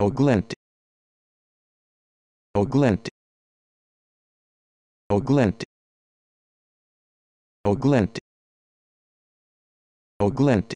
Oglent Oglent Oglent Oglent Oglent